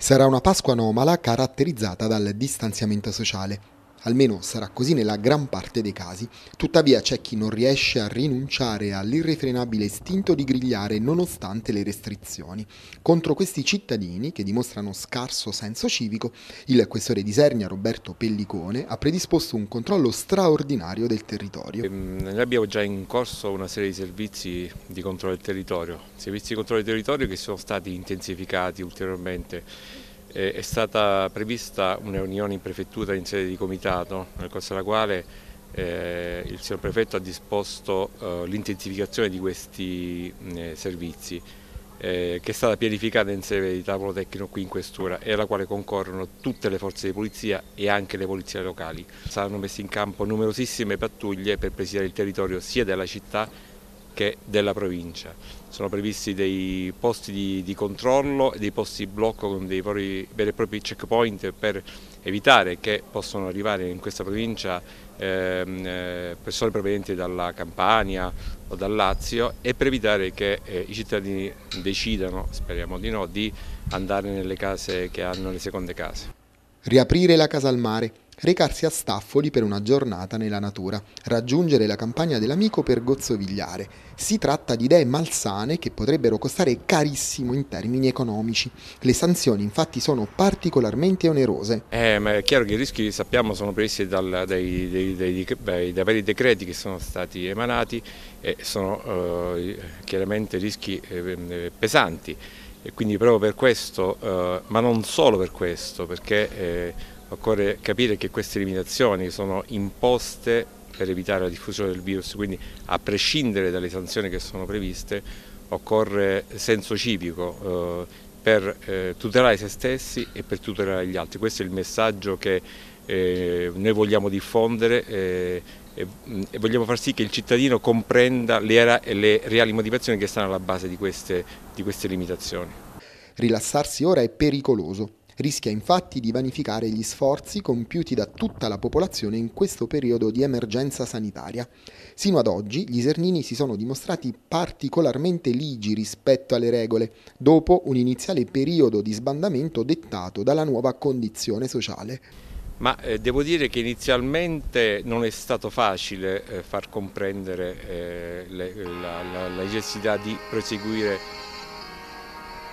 Sarà una Pasqua anomala caratterizzata dal distanziamento sociale almeno sarà così nella gran parte dei casi. Tuttavia c'è chi non riesce a rinunciare all'irrefrenabile istinto di grigliare nonostante le restrizioni. Contro questi cittadini, che dimostrano scarso senso civico, il questore di Sernia Roberto Pellicone ha predisposto un controllo straordinario del territorio. Ehm, noi abbiamo già in corso una serie di servizi di controllo del territorio, servizi di controllo del territorio che sono stati intensificati ulteriormente eh, è stata prevista una riunione in prefettura in sede di comitato, nel corso della quale eh, il signor prefetto ha disposto eh, l'intensificazione di questi eh, servizi, eh, che è stata pianificata in sede di tavolo tecnico qui in questura e alla quale concorrono tutte le forze di polizia e anche le polizie locali. Saranno messe in campo numerosissime pattuglie per presidiare il territorio sia della città che della provincia. Sono previsti dei posti di, di controllo e dei posti di blocco con dei veri e propri checkpoint per evitare che possano arrivare in questa provincia ehm, eh, persone provenienti dalla Campania o dal Lazio e per evitare che eh, i cittadini decidano, speriamo di no, di andare nelle case che hanno le seconde case. Riaprire la casa al mare recarsi a Staffoli per una giornata nella natura, raggiungere la campagna dell'amico per gozzovigliare. Si tratta di idee malsane che potrebbero costare carissimo in termini economici. Le sanzioni infatti sono particolarmente onerose. Eh, ma è chiaro che i rischi, sappiamo, sono previsti dal, dai, dai, dai, dai, vari decreti che sono stati emanati e sono eh, chiaramente rischi eh, eh pesanti. E quindi proprio per questo, eh, ma non solo per questo, perché eh, Occorre capire che queste limitazioni sono imposte per evitare la diffusione del virus, quindi a prescindere dalle sanzioni che sono previste occorre senso civico eh, per eh, tutelare se stessi e per tutelare gli altri. Questo è il messaggio che eh, noi vogliamo diffondere eh, e, mm, e vogliamo far sì che il cittadino comprenda le, le reali motivazioni che stanno alla base di queste, di queste limitazioni. Rilassarsi ora è pericoloso, rischia infatti di vanificare gli sforzi compiuti da tutta la popolazione in questo periodo di emergenza sanitaria. Sino ad oggi gli Isernini si sono dimostrati particolarmente ligi rispetto alle regole, dopo un iniziale periodo di sbandamento dettato dalla nuova condizione sociale. Ma eh, devo dire che inizialmente non è stato facile eh, far comprendere eh, le, eh, la, la, la necessità di proseguire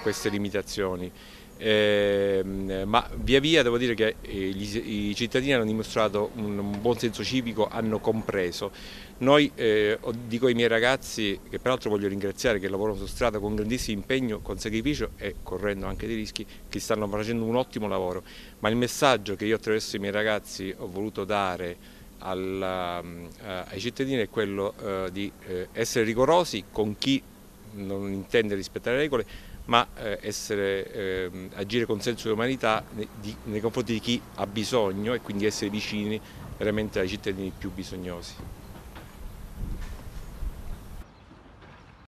queste limitazioni. Eh, ma via via devo dire che gli, i cittadini hanno dimostrato un, un, buon senso civico, hanno compreso. Noi, eh, dico ai miei ragazzi, che peraltro voglio ringraziare, che lavorano su strada con grandissimo impegno, con sacrificio e correndo anche dei rischi, che stanno facendo un ottimo lavoro, ma il messaggio che io attraverso i miei ragazzi ho voluto dare alla, mm, eh, ai cittadini è quello eh, di eh, essere rigorosi con chi non intende rispettare le regole, ma eh, essere, eh, agire con senso di umanità nei, di, nei confronti di chi ha bisogno e quindi essere vicini veramente ai cittadini più bisognosi.